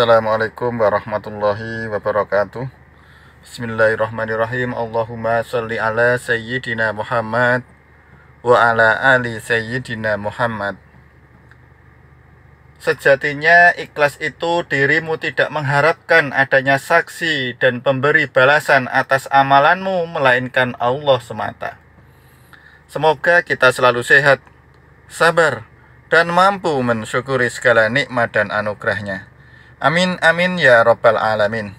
Assalamualaikum warahmatullahi wabarakatuh Bismillahirrahmanirrahim Allahumma salli ala Sayyidina Muhammad Wa ala ali Sayyidina Muhammad Sejatinya ikhlas itu dirimu tidak mengharapkan adanya saksi dan pemberi balasan atas amalanmu Melainkan Allah semata Semoga kita selalu sehat, sabar, dan mampu mensyukuri segala nikmat dan anugerahnya. Amin amin ya robbal alamin.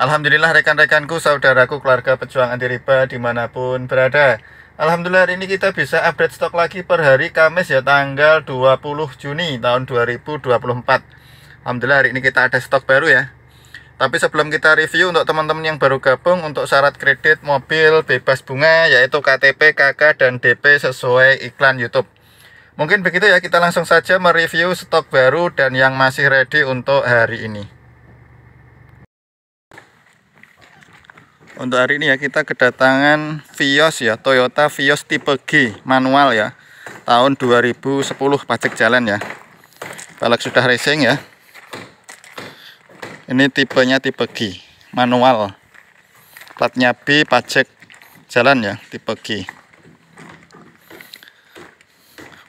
Alhamdulillah rekan-rekanku, saudaraku, keluarga pejuang anti riba dimanapun berada. Alhamdulillah hari ini kita bisa update stok lagi per hari Kamis ya tanggal 20 Juni tahun 2024. Alhamdulillah hari ini kita ada stok baru ya. Tapi sebelum kita review untuk teman-teman yang baru gabung untuk syarat kredit mobil bebas bunga yaitu KTP, KK, dan DP sesuai iklan YouTube. Mungkin begitu ya, kita langsung saja mereview stok baru dan yang masih ready untuk hari ini. Untuk hari ini ya, kita kedatangan Vios ya, Toyota Vios tipe G manual ya. Tahun 2010 pajak jalan ya. Balak sudah racing ya. Ini tipenya tipe G, manual. Platnya B pajak jalan ya, tipe G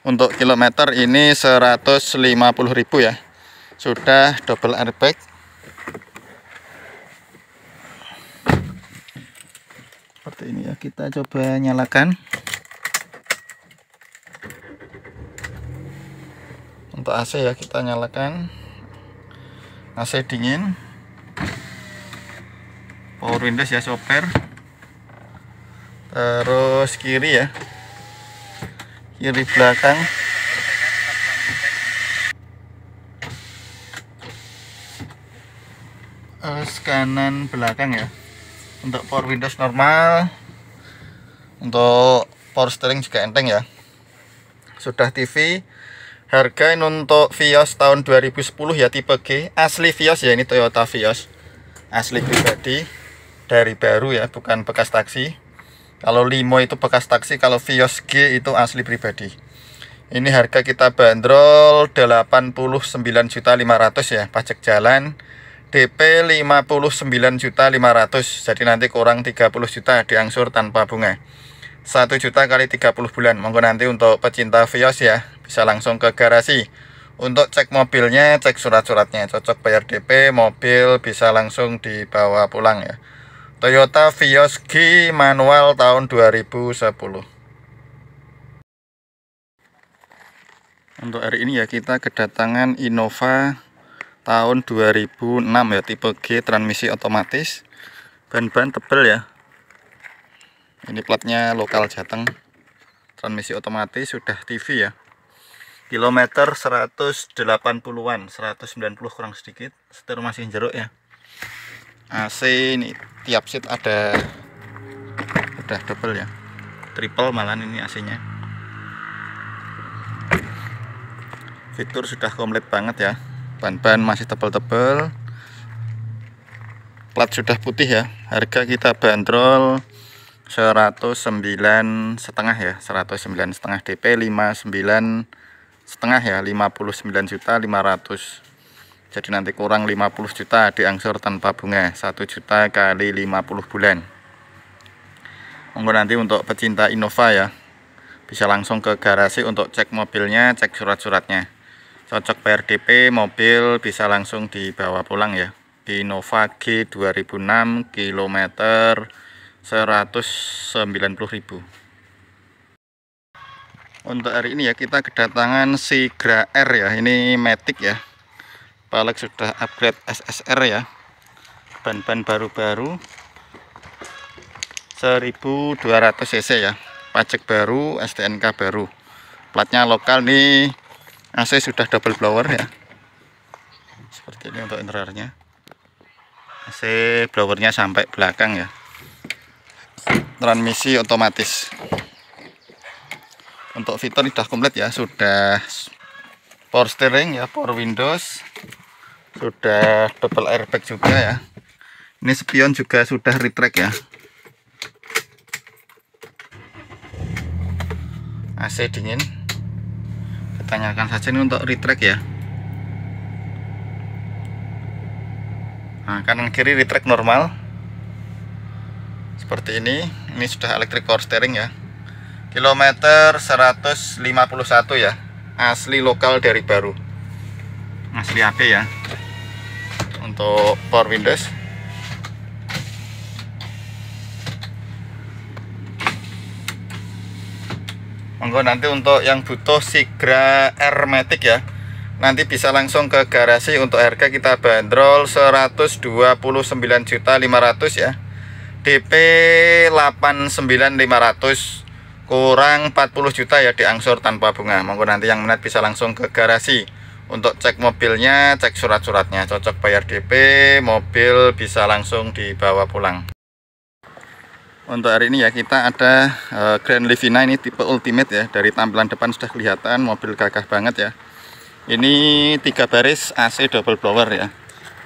untuk kilometer ini 150.000 ya sudah double airbag seperti ini ya kita coba nyalakan untuk AC ya kita nyalakan AC dingin power windows ya sopir terus kiri ya kiri belakang terus kanan belakang ya untuk power windows normal untuk power steering juga enteng ya sudah TV harga ini untuk Vios tahun 2010 ya tipe G asli Vios ya ini Toyota Vios asli pribadi dari baru ya bukan bekas taksi kalau Limo itu bekas taksi, kalau Vios G itu asli pribadi. Ini harga kita bandrol 89.500 ya, pajak jalan DP 59.500. Jadi nanti kurang 30 juta diangsur tanpa bunga. 1 juta kali 30 bulan. Monggo nanti untuk pecinta Vios ya, bisa langsung ke garasi. Untuk cek mobilnya, cek surat-suratnya, cocok bayar DP, mobil bisa langsung dibawa pulang ya. Toyota Vios G manual tahun 2010 Untuk hari ini ya kita kedatangan Innova tahun 2006 ya tipe G transmisi otomatis ban-ban tebel ya ini platnya lokal Jateng transmisi otomatis sudah TV ya kilometer 180-an 190 kurang sedikit setir masih jeruk ya AC ini tiap seat ada udah double ya triple malahan ini AC nya fitur sudah komplit banget ya ban-ban masih tebal-tebal plat sudah putih ya harga kita bandrol 109 setengah ya 109 setengah DP 59 setengah ya 59 juta 500 jadi nanti kurang 50 juta diangsur tanpa bunga 1 juta kali 50 bulan monggo nanti untuk pecinta Innova ya bisa langsung ke garasi untuk cek mobilnya cek surat-suratnya cocok PRDP mobil bisa langsung dibawa pulang ya Innova G 2006 kilometer 190.000 untuk hari ini ya kita kedatangan Sigra R ya ini Matic ya Palek sudah upgrade SSR ya ban-ban baru-baru 1200 cc ya pajak baru STNK baru platnya lokal nih AC sudah double blower ya seperti ini untuk interiornya AC blowernya sampai belakang ya transmisi otomatis untuk fitur sudah komplit ya sudah power steering ya power windows sudah double airbag juga ya ini spion juga sudah retract ya AC dingin kita nyalakan saja ini untuk retract ya nah kanan kiri retract normal seperti ini ini sudah electric power steering ya kilometer 151 ya asli lokal dari baru asli HP ya untuk power windows monggo nanti untuk yang butuh Sigra Hermetic ya nanti bisa langsung ke garasi untuk harga kita bandrol juta 129 500 ya DP 89.500 kurang 40 juta ya diangsur tanpa bunga monggo nanti yang minat bisa langsung ke garasi untuk cek mobilnya cek surat-suratnya cocok bayar DP mobil bisa langsung dibawa pulang untuk hari ini ya kita ada eh, Grand Livina ini tipe Ultimate ya dari tampilan depan sudah kelihatan mobil gagah banget ya ini tiga baris AC double blower ya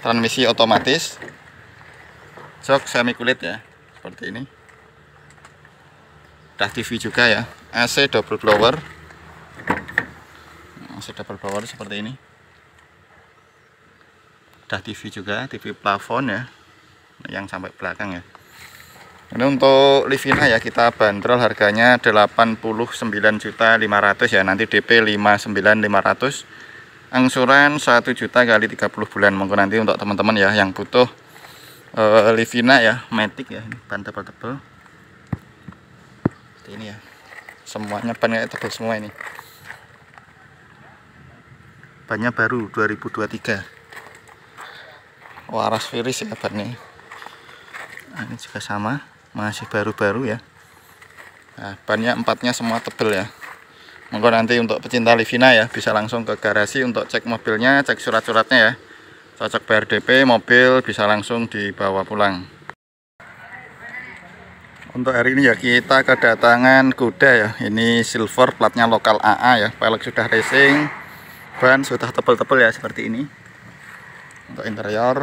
transmisi otomatis jok semi kulit ya seperti ini dah TV juga ya AC double blower masih double power seperti ini udah TV juga TV plafon ya yang sampai belakang ya ini untuk Livina ya kita bandrol harganya 89.500 ya nanti DP 59.500 angsuran 1 juta kali 30 bulan mungkin nanti untuk teman-teman ya yang butuh uh, Livina ya Matic ya ban tebal-tebal ini ya semuanya ban tebal semua ini bannya baru 2023 waras virus ya bannya nah, ini juga sama masih baru-baru ya nah, bannya empatnya semua tebel ya monggo nanti untuk pecinta Livina ya bisa langsung ke garasi untuk cek mobilnya cek surat-suratnya ya cocok PRDP mobil bisa langsung dibawa pulang untuk hari ini ya kita kedatangan kuda ya ini silver platnya lokal AA ya pelek sudah racing ban sudah tebal-tebal ya seperti ini untuk interior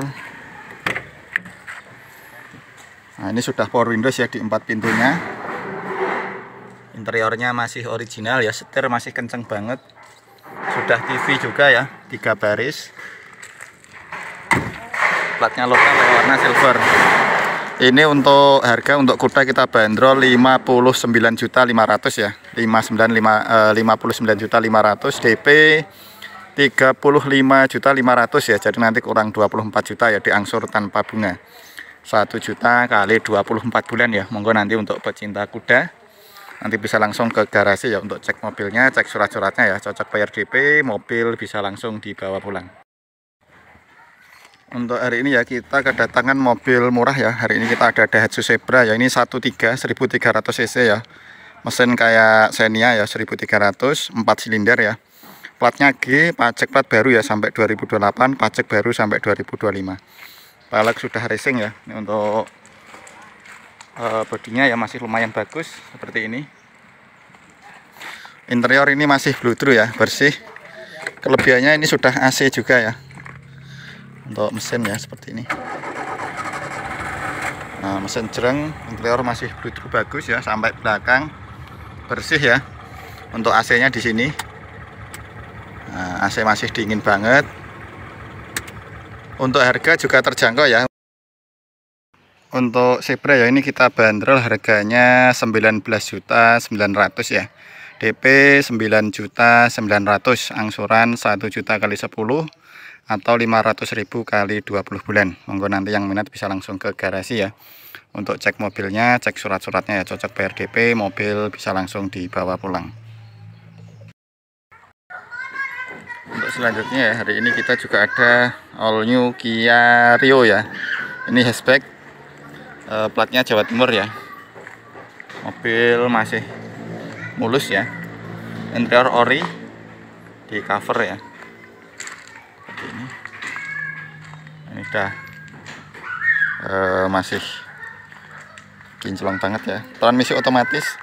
nah ini sudah power windows ya di empat pintunya interiornya masih original ya setir masih kenceng banget sudah TV juga ya tiga baris platnya lokal ya, warna silver ini untuk harga untuk kuda kita bandrol 59.500 ya 59 5, 59 juta 500 DP 35 juta 500 ya jadi nanti kurang 24 juta ya diangsur tanpa bunga 1 juta kali 24 bulan ya monggo nanti untuk pecinta kuda nanti bisa langsung ke garasi ya untuk cek mobilnya cek surat-suratnya ya cocok bayar DP mobil bisa langsung dibawa pulang untuk hari ini ya kita kedatangan mobil murah ya hari ini kita ada Daihatsu Zebra ya ini 13 1300 cc ya mesin kayak Xenia ya 1300 4 silinder ya platnya G pajak plat baru ya sampai 2028 pajak baru sampai 2025 pelek sudah racing ya ini untuk e, bodinya ya masih lumayan bagus seperti ini interior ini masih blue true ya bersih kelebihannya ini sudah AC juga ya untuk mesin ya seperti ini nah mesin jereng interior masih blue true bagus ya sampai belakang bersih ya untuk AC nya di sini Nah, AC masih dingin banget. Untuk harga juga terjangkau ya. Untuk Sepra ya ini kita bandrol harganya 19.900 ya. DP 9.900, angsuran 1 juta kali 10 atau 500.000 kali 20 bulan. Monggo nanti yang minat bisa langsung ke garasi ya. Untuk cek mobilnya, cek surat-suratnya ya cocok PRDP, mobil bisa langsung dibawa pulang. untuk selanjutnya ya hari ini kita juga ada all new Kia Rio ya ini hatchback e, platnya Jawa Timur ya mobil masih mulus ya interior ori di cover ya Seperti ini ini udah e, masih kinclong banget ya transmisi otomatis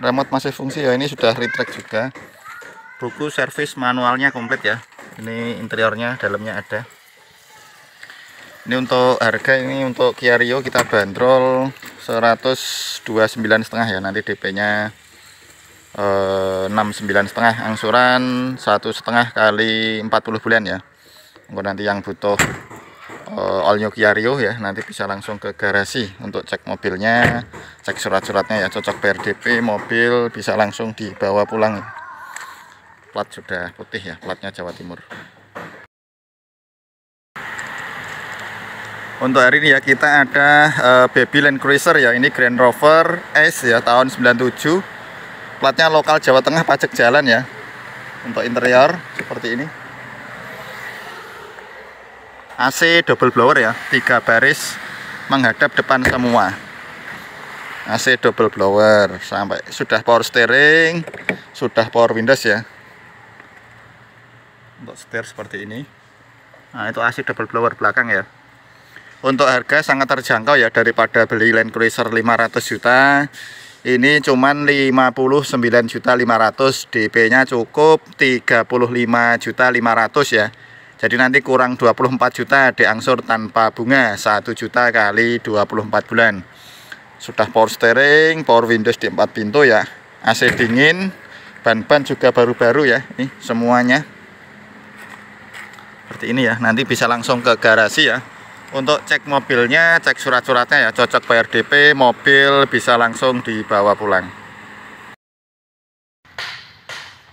remote masih fungsi ya ini sudah retract juga buku servis manualnya komplit ya ini interiornya dalamnya ada ini untuk harga ini untuk Kia Rio kita bandrol 129 setengah ya nanti DP nya eh, enam sembilan setengah angsuran satu setengah kali 40 bulan ya untuk nanti yang butuh uh, All New Kia Rio ya nanti bisa langsung ke garasi untuk cek mobilnya cek surat-suratnya ya cocok PRDP mobil bisa langsung dibawa pulang plat sudah putih ya platnya Jawa Timur untuk hari ini ya kita ada uh, baby Land Cruiser ya ini Grand Rover S ya tahun 97 platnya lokal Jawa Tengah pajak jalan ya untuk interior seperti ini AC double blower ya tiga baris menghadap depan semua AC double blower sampai sudah power steering sudah power windows ya untuk setir seperti ini nah itu AC double blower belakang ya untuk harga sangat terjangkau ya daripada beli Land Cruiser 500 juta ini cuman 59.500 DP nya cukup 35.500 ya jadi nanti kurang 24 juta diangsur tanpa bunga 1 juta kali 24 bulan. Sudah power steering, power windows di 4 pintu ya. AC dingin, ban-ban juga baru-baru ya. Ini semuanya. Seperti ini ya. Nanti bisa langsung ke garasi ya. Untuk cek mobilnya, cek surat-suratnya ya. Cocok PRDP, mobil bisa langsung dibawa pulang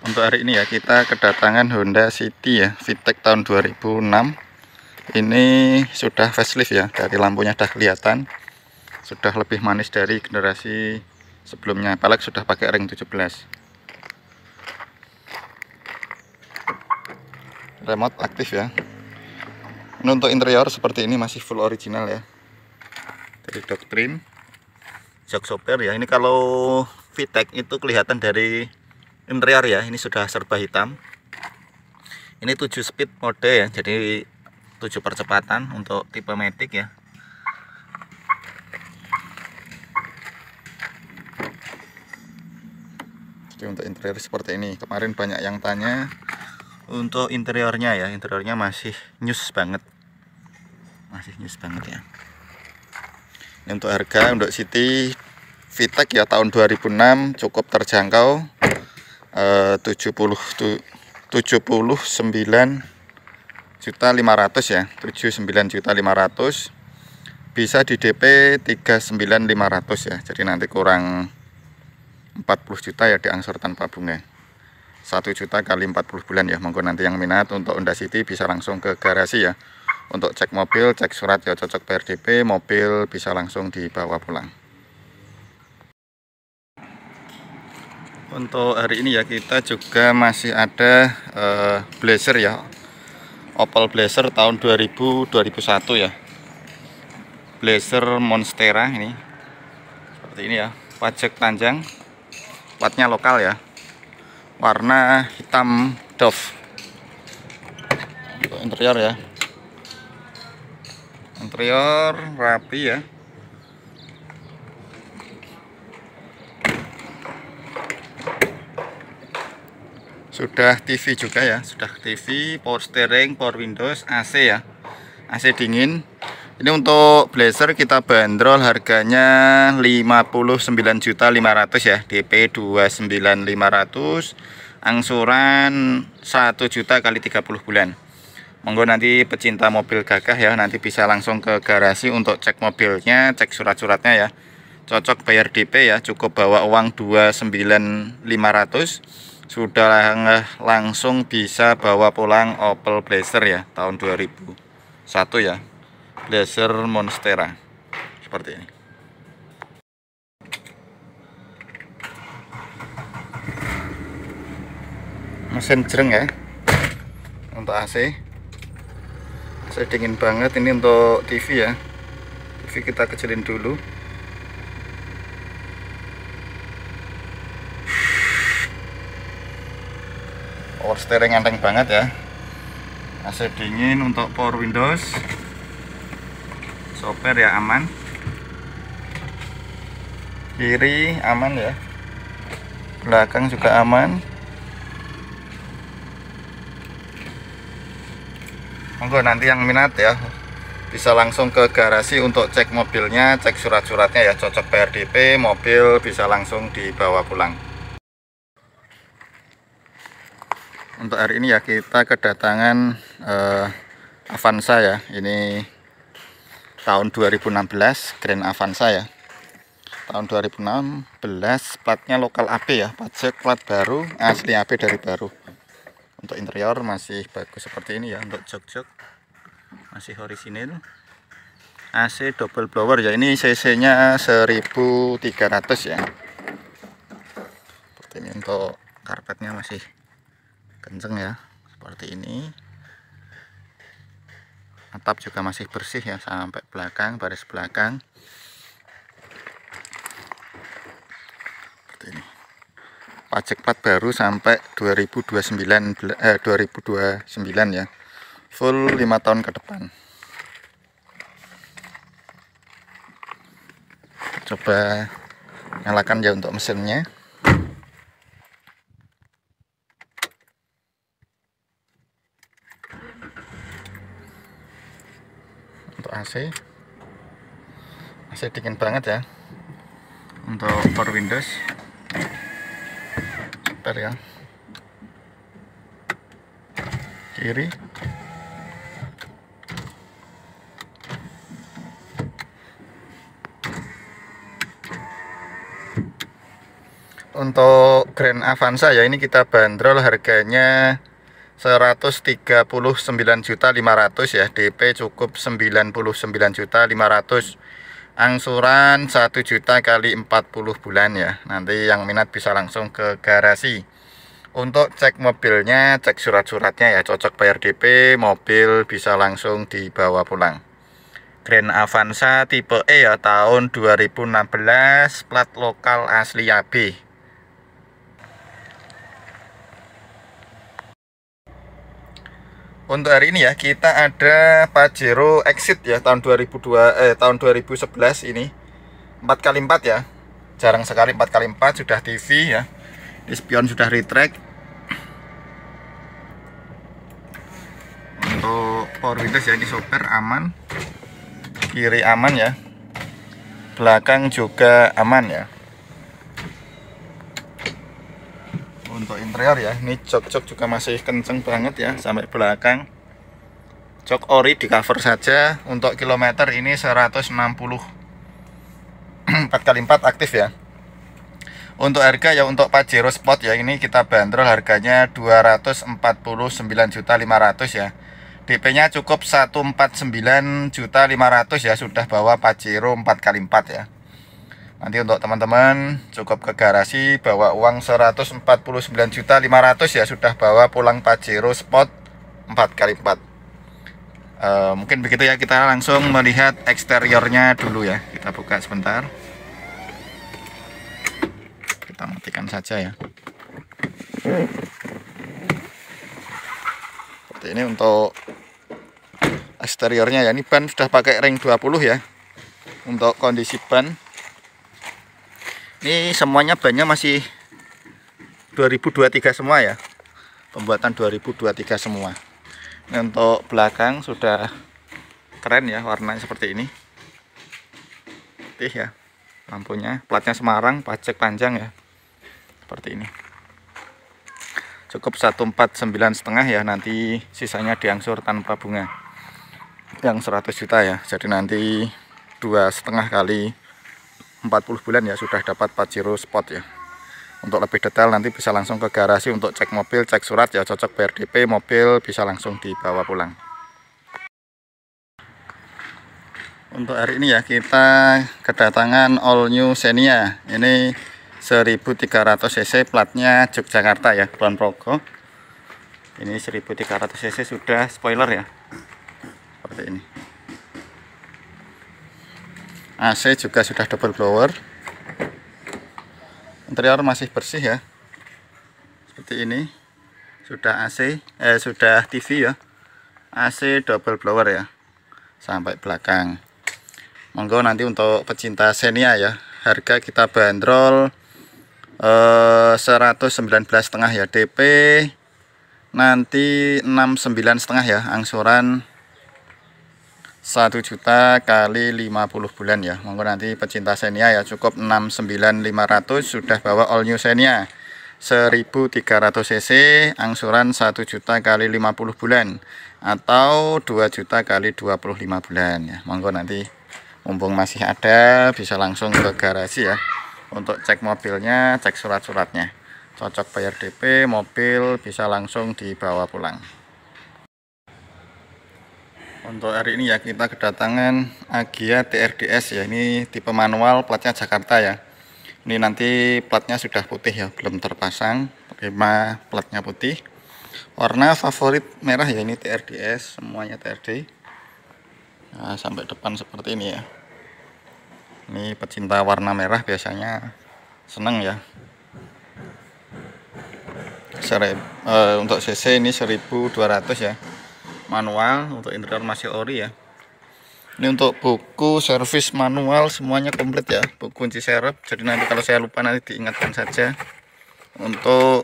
untuk hari ini ya kita kedatangan Honda City ya Vitek tahun 2006 ini sudah facelift ya dari lampunya sudah kelihatan sudah lebih manis dari generasi sebelumnya apalagi sudah pakai ring 17 remote aktif ya ini untuk interior seperti ini masih full original ya dari doktrin jok sopir ya ini kalau VTEC itu kelihatan dari interior ya ini sudah serba hitam ini 7 speed mode ya jadi 7 percepatan untuk tipe Matic ya jadi untuk interior seperti ini kemarin banyak yang tanya untuk interiornya ya interiornya masih news banget masih news banget ya ini untuk harga untuk City VTEC ya tahun 2006 cukup terjangkau eh, 70 puluh 79 juta 500 ya 79 juta 500 bisa di DP 39500 ya jadi nanti kurang 40 juta ya diangsur tanpa bunga 1 juta kali 40 bulan ya monggo nanti yang minat untuk Honda City bisa langsung ke garasi ya untuk cek mobil cek surat ya cocok PRDP mobil bisa langsung dibawa pulang Untuk hari ini ya kita juga masih ada uh, blazer ya. Opel blazer tahun 2000 2001 ya. Blazer Monstera ini. Seperti ini ya. Pajak panjang. Platnya lokal ya. Warna hitam doff. Untuk interior ya. Interior rapi ya. sudah TV juga ya sudah TV power steering power windows AC ya AC dingin ini untuk blazer kita bandrol harganya 59.500 ya DP 29.500 angsuran 1 juta kali 30 bulan monggo nanti pecinta mobil gagah ya nanti bisa langsung ke garasi untuk cek mobilnya cek surat-suratnya ya cocok bayar DP ya cukup bawa uang 29.500 sudah langsung bisa bawa pulang Opel Blazer ya tahun 2001 ya Blazer Monstera seperti ini mesin jereng ya untuk AC saya dingin banget ini untuk TV ya TV kita kecilin dulu power steering enteng banget ya AC dingin untuk power windows sopir ya aman kiri aman ya belakang juga aman monggo nanti yang minat ya bisa langsung ke garasi untuk cek mobilnya cek surat-suratnya ya cocok PRDP mobil bisa langsung dibawa pulang untuk hari ini ya kita kedatangan uh, Avanza ya ini tahun 2016 Grand Avanza ya tahun 2016 platnya lokal AP ya pajak plat baru asli AP dari baru untuk interior masih bagus seperti ini ya untuk jok-jok masih orisinil AC double blower ya ini CC nya 1300 ya seperti ini untuk karpetnya masih kenceng ya seperti ini atap juga masih bersih ya sampai belakang baris belakang seperti ini pajak plat baru sampai 2029 eh, 2029 ya full 5 tahun ke depan coba nyalakan ya untuk mesinnya AC AC dingin banget ya untuk power Windows sebentar ya kiri untuk Grand Avanza ya ini kita bandrol harganya juta 500 ya DP cukup 99.500 juta 500 angsuran 1 juta kali 40 bulan ya nanti yang minat bisa langsung ke garasi untuk cek mobilnya cek surat-suratnya ya cocok bayar DP mobil bisa langsung dibawa pulang Grand Avanza tipe E ya tahun 2016 plat lokal asli AB untuk hari ini ya kita ada Pajero Exit ya tahun 2002 eh tahun 2011 ini 4x4 ya jarang sekali 4x4 sudah TV ya di spion sudah retract untuk power windows ya ini sopir aman kiri aman ya belakang juga aman ya untuk interior ya ini jok-jok juga masih kenceng banget ya sampai belakang jok ori di cover saja untuk kilometer ini 160 4x4 aktif ya untuk harga ya untuk Pajero Sport ya ini kita bandrol harganya 249.500 ya DP nya cukup 149.500 ya sudah bawa Pajero 4x4 ya Nanti untuk teman-teman cukup ke garasi bawa uang 149.500 ya sudah bawa pulang Pajero spot 4x4. E, mungkin begitu ya kita langsung melihat eksteriornya dulu ya. Kita buka sebentar. Kita matikan saja ya. Seperti ini untuk eksteriornya ya. Ini ban sudah pakai ring 20 ya. Untuk kondisi ban ini semuanya banyak masih 2023 semua ya pembuatan 2023 semua ini untuk belakang sudah keren ya warnanya seperti ini putih ya lampunya platnya Semarang pajak panjang ya seperti ini cukup 149 setengah ya nanti sisanya diangsur tanpa bunga yang 100 juta ya jadi nanti dua setengah kali 40 bulan ya sudah dapat Pajero Sport ya untuk lebih detail nanti bisa langsung ke garasi untuk cek mobil cek surat ya cocok BRDP mobil bisa langsung dibawa pulang untuk hari ini ya kita kedatangan all new Xenia ini 1300 cc platnya Yogyakarta ya Kulon Progo ini 1300 cc sudah spoiler ya seperti ini AC juga sudah double blower interior masih bersih ya seperti ini sudah AC eh sudah TV ya AC double blower ya sampai belakang monggo nanti untuk pecinta Xenia ya harga kita bandrol eh, 119 setengah ya DP nanti 69 setengah ya angsuran 1 juta kali 50 bulan ya monggo nanti pecinta Xenia ya cukup 69500 sudah bawa all new Xenia 1300 cc angsuran 1 juta kali 50 bulan atau 2 juta kali 25 bulan ya monggo nanti mumpung masih ada bisa langsung ke garasi ya untuk cek mobilnya cek surat-suratnya cocok bayar DP mobil bisa langsung dibawa pulang untuk hari ini ya kita kedatangan Agia TRDS ya ini tipe manual platnya Jakarta ya. Ini nanti platnya sudah putih ya belum terpasang. Terima platnya putih. Warna favorit merah ya ini TRDS semuanya TRD. Nah, sampai depan seperti ini ya. Ini pecinta warna merah biasanya seneng ya. Seri, uh, untuk CC ini 1200 ya manual untuk interior masih ori ya ini untuk buku servis manual semuanya komplit ya buku kunci serep jadi nanti kalau saya lupa nanti diingatkan saja untuk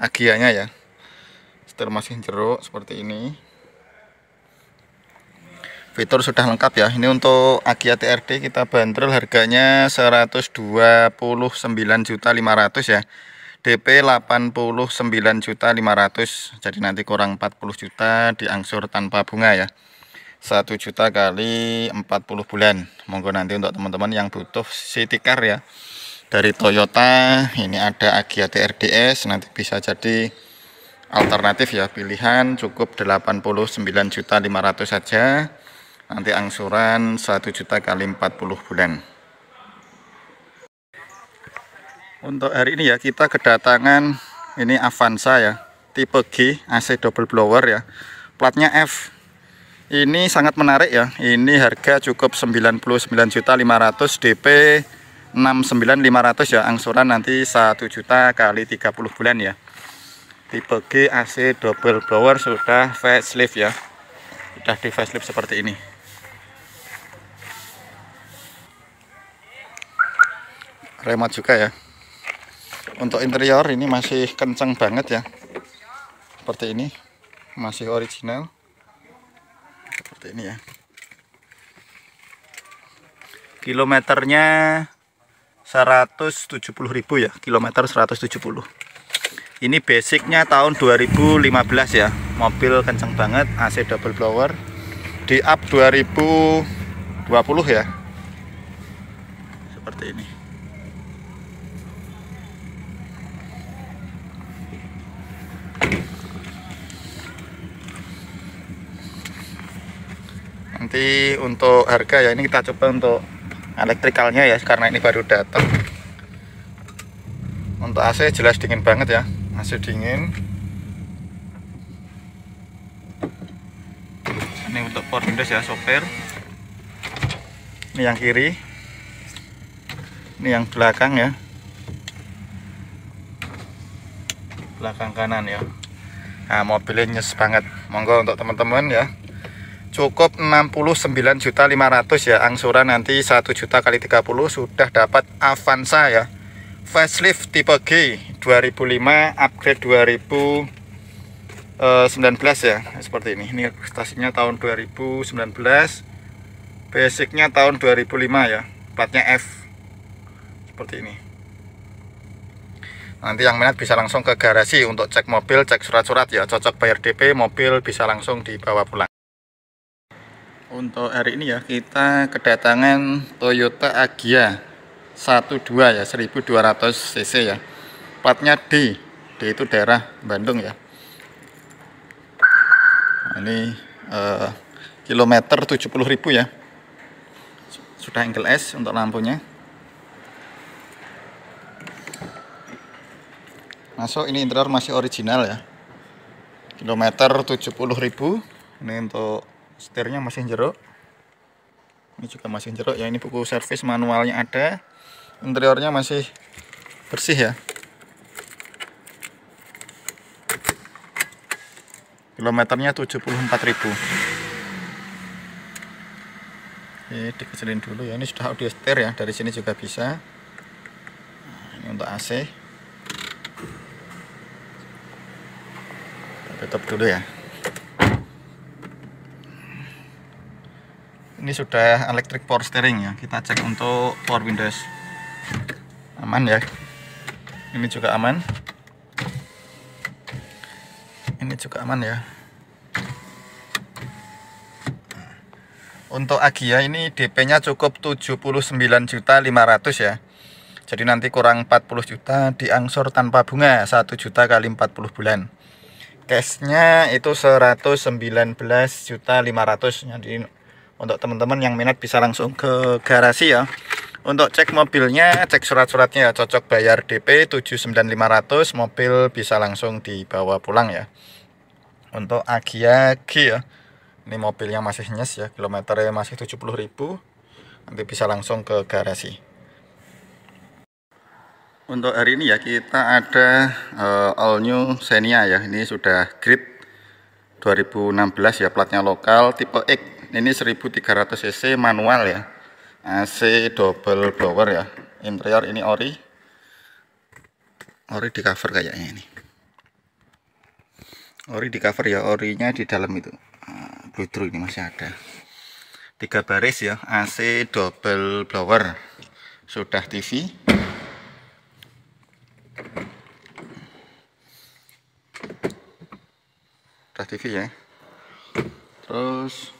agianya ya setir masih jeruk seperti ini fitur sudah lengkap ya ini untuk Agia TRD kita bandrol harganya 129.500 ya DP 89.500 jadi nanti kurang 40 juta diangsur tanpa bunga ya 1 juta kali 40 bulan monggo nanti untuk teman-teman yang butuh city car ya dari Toyota ini ada Agia TRDS nanti bisa jadi alternatif ya pilihan cukup 89 juta 500 saja nanti angsuran 1 juta kali 40 bulan untuk hari ini ya kita kedatangan ini Avanza ya, tipe G AC double blower ya. Platnya F. Ini sangat menarik ya. Ini harga cukup 99.500 DP 69.500 ya, angsuran nanti 1 juta kali 30 bulan ya. Tipe G AC double blower sudah facelift ya. Sudah di facelift seperti ini. remat juga ya untuk interior ini masih kencang banget ya seperti ini masih original seperti ini ya kilometernya 170.000 ya kilometer 170 ini basicnya tahun 2015 ya mobil kenceng banget AC double blower di up 2020 ya seperti ini nanti untuk harga ya ini kita coba untuk elektrikalnya ya karena ini baru datang untuk AC jelas dingin banget ya AC dingin ini untuk port windows ya sopir ini yang kiri ini yang belakang ya belakang kanan ya nah mobilnya nyes banget monggo untuk teman-teman ya cukup 69.500 ya angsuran nanti 1 juta kali 30 sudah dapat Avanza ya facelift tipe G 2005 upgrade 2019 eh, ya seperti ini ini prestasinya tahun 2019 basicnya tahun 2005 ya platnya F seperti ini nanti yang minat bisa langsung ke garasi untuk cek mobil cek surat-surat ya cocok bayar DP mobil bisa langsung dibawa pulang untuk hari ini ya kita kedatangan Toyota Agia 12 ya 1200 cc ya. Platnya D. D itu daerah Bandung ya. Nah, ini eh, kilometer 70.000 ya. Sudah angle S untuk lampunya. Masuk ini interior masih original ya. Kilometer 70.000. Ini untuk setirnya masih jeruk ini juga masih jeruk ya ini buku servis manualnya ada interiornya masih bersih ya kilometernya 74.000 ini dikecilin dulu ya ini sudah audio setir ya dari sini juga bisa nah, ini untuk AC Tetap dulu ya ini sudah electric power steering ya kita cek untuk power windows aman ya ini juga aman ini juga aman ya untuk Agia ini DP nya cukup 79.500 ya jadi nanti kurang 40 juta diangsur tanpa bunga 1 juta kali 40 bulan cashnya itu 119 juta jadi untuk teman-teman yang minat bisa langsung ke garasi ya untuk cek mobilnya cek surat-suratnya ya cocok bayar DP 79500 mobil bisa langsung dibawa pulang ya untuk Agia G ya ini mobilnya masih nyes ya kilometernya masih 70.000 nanti bisa langsung ke garasi untuk hari ini ya kita ada uh, all new Xenia ya ini sudah Grip 2016 ya platnya lokal tipe X ini 1300 cc manual ya AC ah, double blower ya interior ini ori ori di cover kayaknya ini ori di cover ya orinya di dalam itu ah, blue ini masih ada tiga baris ya AC double blower sudah TV sudah TV ya terus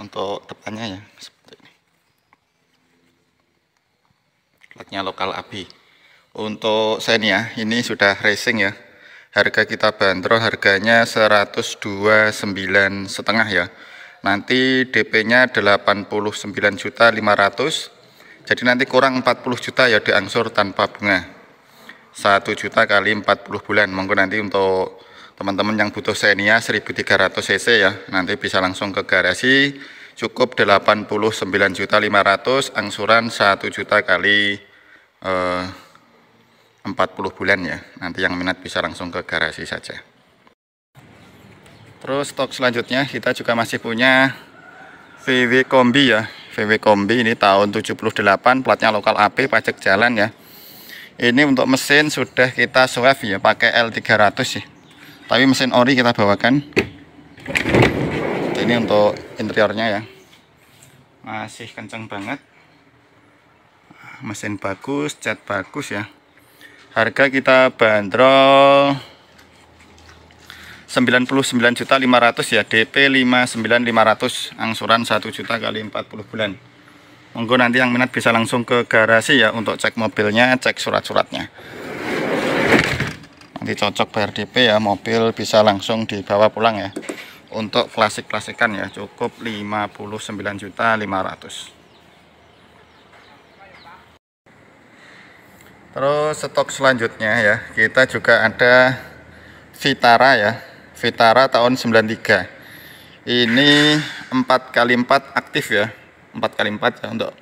untuk depannya ya seperti ini. Platnya lokal abi Untuk ya, ini sudah racing ya. Harga kita bandrol harganya 129 setengah ya. Nanti DP-nya 89.500. Jadi nanti kurang 40 juta ya diangsur tanpa bunga. 1 juta kali 40 bulan. Monggo nanti untuk teman-teman yang butuh Xenia 1300 cc ya nanti bisa langsung ke garasi cukup 89.500 angsuran 1 juta kali eh, 40 bulan ya nanti yang minat bisa langsung ke garasi saja terus stok selanjutnya kita juga masih punya VW Kombi ya VW Kombi ini tahun 78 platnya lokal AP pajak jalan ya ini untuk mesin sudah kita swap ya pakai L300 sih ya tapi mesin ori kita bawakan ini untuk interiornya ya masih kenceng banget mesin bagus cat bagus ya harga kita bandrol juta 99.500 ya DP 59.500 angsuran 1 juta kali 40 bulan monggo nanti yang minat bisa langsung ke garasi ya untuk cek mobilnya cek surat-suratnya nanti cocok DP ya mobil bisa langsung dibawa pulang ya untuk klasik-klasikan ya cukup 59.500 terus stok selanjutnya ya kita juga ada Vitara ya Vitara tahun 93 ini 4x4 aktif ya 4x4 ya untuk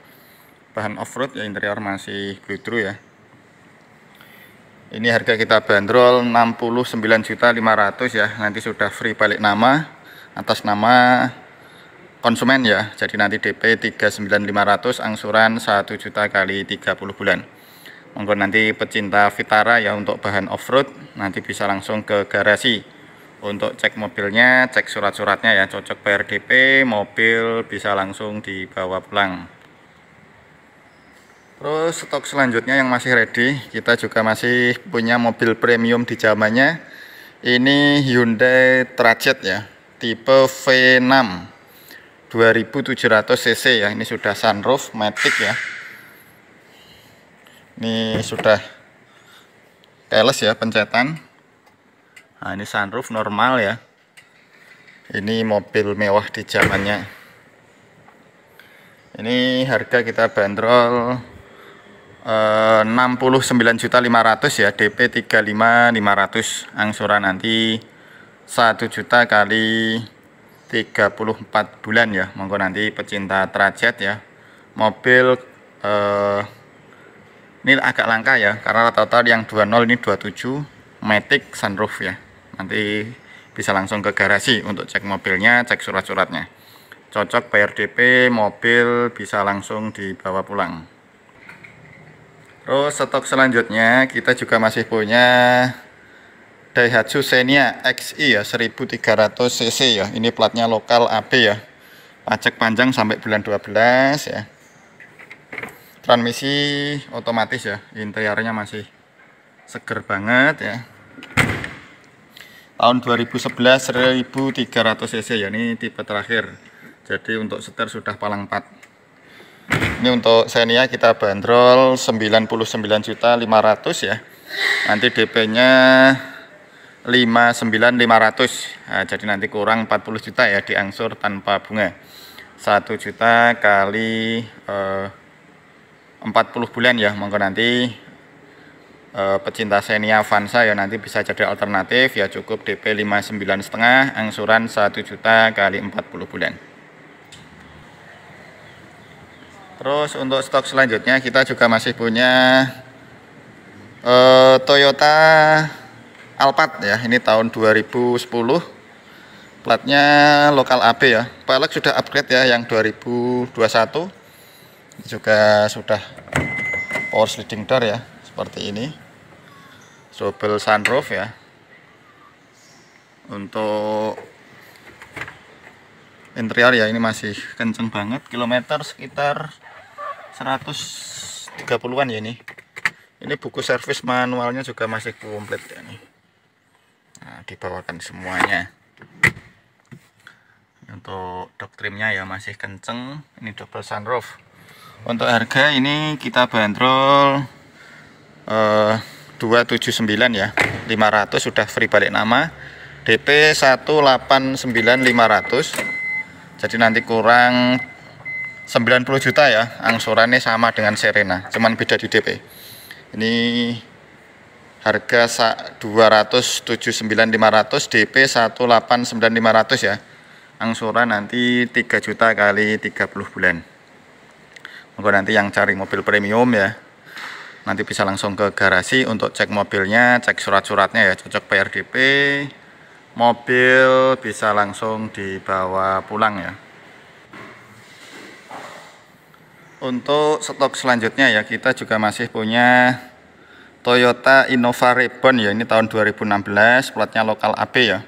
bahan off-road ya interior masih gludru ya ini harga kita bandrol 69.500 ya. Nanti sudah free balik nama atas nama konsumen ya. Jadi nanti DP 39.500 angsuran 1 juta kali 30 bulan. Monggo nanti pecinta Vitara ya untuk bahan off-road nanti bisa langsung ke garasi untuk cek mobilnya, cek surat-suratnya ya. Cocok PRDP, mobil bisa langsung dibawa pulang. Terus stok selanjutnya yang masih ready, kita juga masih punya mobil premium di zamannya. Ini Hyundai Trajet ya, tipe V6 2700 cc ya. Ini sudah sunroof matic ya. Ini sudah teles ya pencetan. Nah, ini sunroof normal ya. Ini mobil mewah di zamannya. Ini harga kita bandrol 69.500 eh, ya DP 35.500 angsuran nanti 1 juta kali 34 bulan ya monggo nanti pecinta trajet ya mobil eh, ini agak langka ya karena rata-rata yang 20 ini 27 Matic sunroof ya nanti bisa langsung ke garasi untuk cek mobilnya cek surat-suratnya cocok bayar DP mobil bisa langsung dibawa pulang Terus stok selanjutnya kita juga masih punya Daihatsu Xenia XI ya 1300 cc ya. Ini platnya lokal AB ya. Pajak panjang sampai bulan 12 ya. Transmisi otomatis ya. Interiornya masih seger banget ya. Tahun 2011 1300 cc ya. Ini tipe terakhir. Jadi untuk setir sudah palang 4 ini untuk Xenia kita bandrol 99.500 ya nanti DP nya 59.500 nah, jadi nanti kurang 40 juta ya diangsur tanpa bunga 1 juta kali eh, 40 bulan ya monggo nanti eh, pecinta Xenia Avanza ya nanti bisa jadi alternatif ya cukup DP 59 setengah angsuran 1 juta kali 40 bulan Terus untuk stok selanjutnya kita juga masih punya uh, Toyota Alphard ya. Ini tahun 2010. Platnya lokal AB ya. Pelek sudah upgrade ya yang 2021. Ini juga sudah power sliding door ya seperti ini. Sobel sunroof ya. Untuk interior ya ini masih kenceng banget kilometer sekitar 130-an ya ini ini buku servis manualnya juga masih komplit ya ini. nah, dibawakan semuanya untuk doktrinnya ya masih kenceng ini double sunroof untuk harga ini kita bandrol eh, uh, 279 ya 500 sudah free balik nama DP 189 500 jadi nanti kurang 90 juta ya angsurannya sama dengan Serena cuman beda di DP ini harga 279.500 DP 189.500 ya angsuran nanti 3 juta kali 30 bulan Mungkin nanti yang cari mobil premium ya nanti bisa langsung ke garasi untuk cek mobilnya cek surat-suratnya ya cocok PRDP mobil bisa langsung dibawa pulang ya Untuk stok selanjutnya ya kita juga masih punya Toyota Innova Reborn ya ini tahun 2016 platnya lokal AB ya.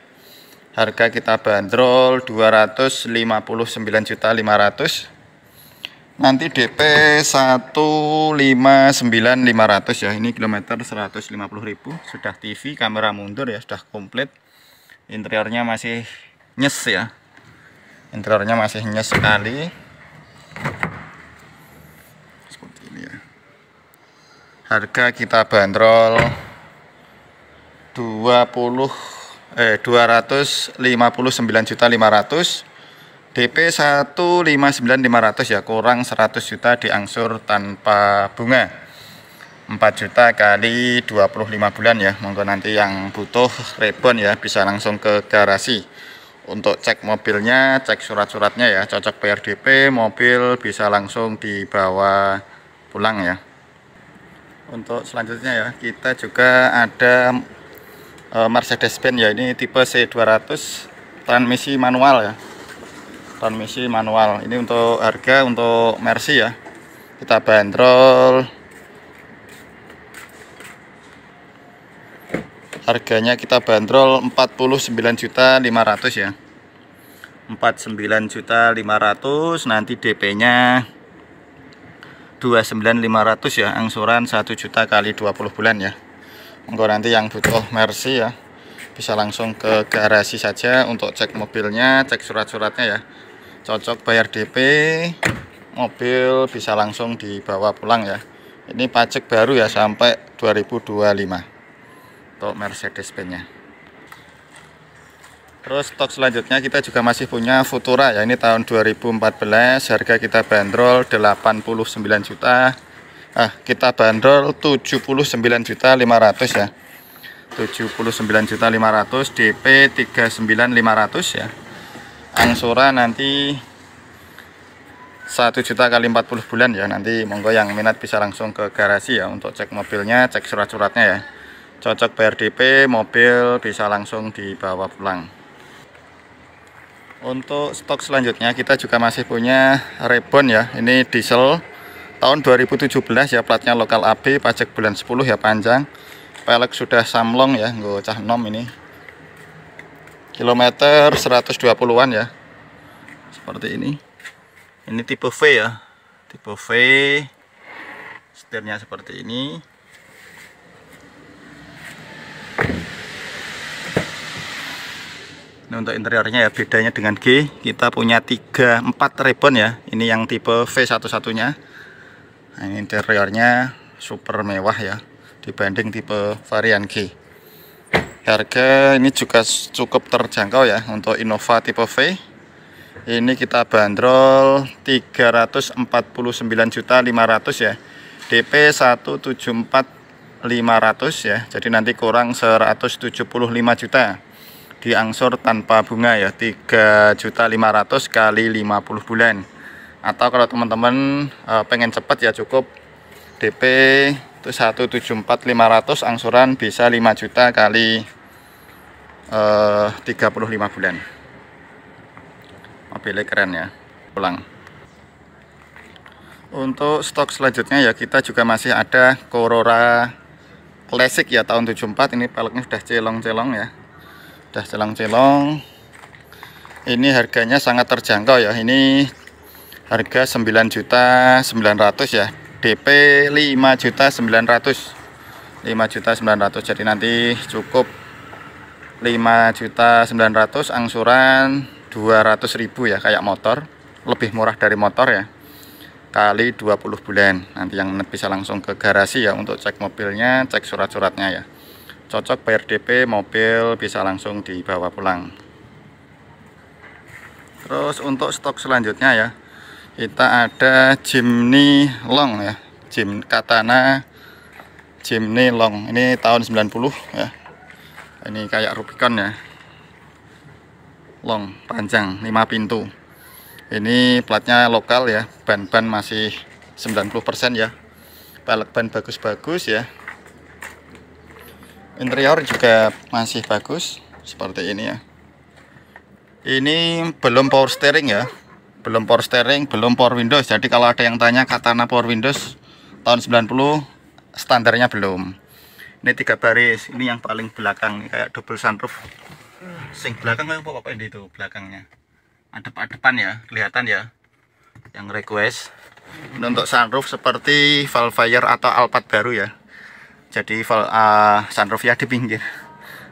Harga kita bandrol 259.500. Nanti DP 159.500 ya. Ini kilometer 150.000 sudah TV, kamera mundur ya, sudah komplit. Interiornya masih nyes ya. Interiornya masih nyes sekali harga kita bandrol 20 eh juta 500 DP 159.500 ya kurang 100 juta diangsur tanpa bunga 4 juta kali 25 bulan ya monggo nanti yang butuh rebon ya bisa langsung ke garasi untuk cek mobilnya cek surat-suratnya ya cocok PRDP mobil bisa langsung dibawa pulang ya untuk selanjutnya ya kita juga ada eh, Mercedes-Benz ya ini tipe C200 transmisi manual ya transmisi manual ini untuk harga untuk Mercy ya kita bandrol harganya kita bandrol 49.500 ya 49.500 nanti DP-nya 29500 ya angsuran 1 juta kali 20 bulan ya enggak nanti yang butuh mercy ya bisa langsung ke garasi saja untuk cek mobilnya cek surat-suratnya ya cocok bayar DP mobil bisa langsung dibawa pulang ya ini pajak baru ya sampai 2025 untuk Mercedes-Benz Terus stok selanjutnya kita juga masih punya Futura ya ini tahun 2014 harga kita bandrol 89 juta. Ah, kita bandrol 79 juta 500 ya. 79 juta 500 DP 39.500 ya. Angsura nanti 1 juta kali 40 bulan ya nanti monggo yang minat bisa langsung ke garasi ya untuk cek mobilnya, cek surat-suratnya ya. Cocok brdp mobil bisa langsung dibawa pulang. Untuk stok selanjutnya kita juga masih punya rebon ya. Ini diesel tahun 2017 ya platnya lokal AB pajak bulan 10 ya panjang. Pelek sudah samlong ya, nggak cah nom ini. Kilometer 120-an ya. Seperti ini. Ini tipe V ya. Tipe V. Setirnya seperti ini. ini untuk interiornya ya bedanya dengan G kita punya 3 4 ribbon ya ini yang tipe V satu-satunya nah, ini interiornya super mewah ya dibanding tipe varian G harga ini juga cukup terjangkau ya untuk Innova tipe V ini kita bandrol 349.500 ya DP 174 500 ya jadi nanti kurang 175 juta diangsur tanpa bunga ya 3.500 kali 50 bulan atau kalau teman-teman e, pengen cepat ya cukup DP itu 174.500 angsuran bisa 5 juta kali e, 35 bulan mobilnya keren ya pulang untuk stok selanjutnya ya kita juga masih ada Corora Classic ya tahun 74 ini peleknya sudah celong-celong ya udah celang celong ini harganya sangat terjangkau ya ini harga 9 juta 900 ya DP 5 juta 900 5 juta 900 jadi nanti cukup 5 juta 900 angsuran 200 ribu ya kayak motor lebih murah dari motor ya kali 20 bulan nanti yang bisa langsung ke garasi ya untuk cek mobilnya cek surat-suratnya ya cocok bayar DP mobil bisa langsung dibawa pulang terus untuk stok selanjutnya ya kita ada Jimny Long ya Jim Katana Jimny Long ini tahun 90 ya ini kayak Rubicon ya long panjang lima pintu ini platnya lokal ya ban-ban masih 90% ya balak ban bagus-bagus ya interior juga masih bagus seperti ini ya ini belum power steering ya belum power steering belum power windows jadi kalau ada yang tanya katana power windows tahun 90 standarnya belum ini tiga baris ini yang paling belakang kayak double sunroof sing belakang kayak apa apa ini itu belakangnya ada pak depan ya kelihatan ya yang request ini untuk sunroof seperti Valfire atau Alphard baru ya jadi uh, ya di pinggir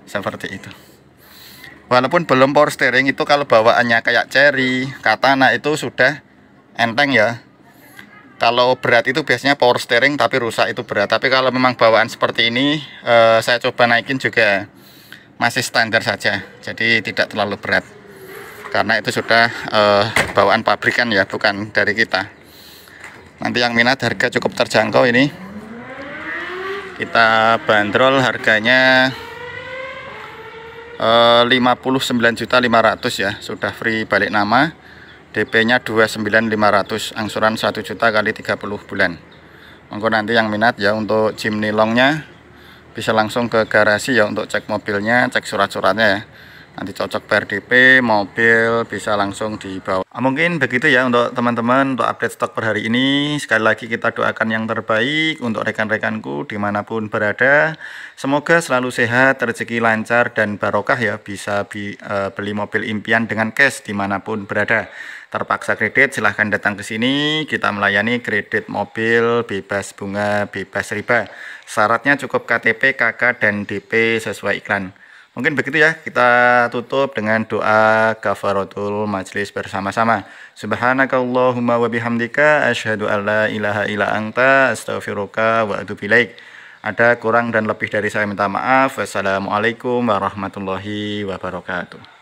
seperti itu walaupun belum power steering itu kalau bawaannya kayak Cherry, Katana itu sudah enteng ya kalau berat itu biasanya power steering tapi rusak itu berat tapi kalau memang bawaan seperti ini uh, saya coba naikin juga masih standar saja jadi tidak terlalu berat karena itu sudah uh, bawaan pabrikan ya bukan dari kita nanti yang minat harga cukup terjangkau ini kita bandrol harganya eh, 59.500 ya sudah free balik nama DP-nya 29.500 angsuran 1 juta kali 30 bulan monggo nanti yang minat ya untuk Jimny Longnya bisa langsung ke garasi ya untuk cek mobilnya cek surat-suratnya ya nanti cocok PRDP mobil bisa langsung dibawa ah, mungkin begitu ya untuk teman-teman untuk update stok per hari ini sekali lagi kita doakan yang terbaik untuk rekan-rekanku dimanapun berada semoga selalu sehat rezeki lancar dan barokah ya bisa bi, eh, beli mobil impian dengan cash dimanapun berada terpaksa kredit silahkan datang ke sini kita melayani kredit mobil bebas bunga bebas riba syaratnya cukup KTP KK dan DP sesuai iklan Mungkin begitu ya, kita tutup dengan doa kafaratul majlis bersama-sama. Subhanakallahumma wa bihamdika asyhadu an ilaha illa anta astaghfiruka wa atubu Ada kurang dan lebih dari saya minta maaf. Wassalamualaikum warahmatullahi wabarakatuh.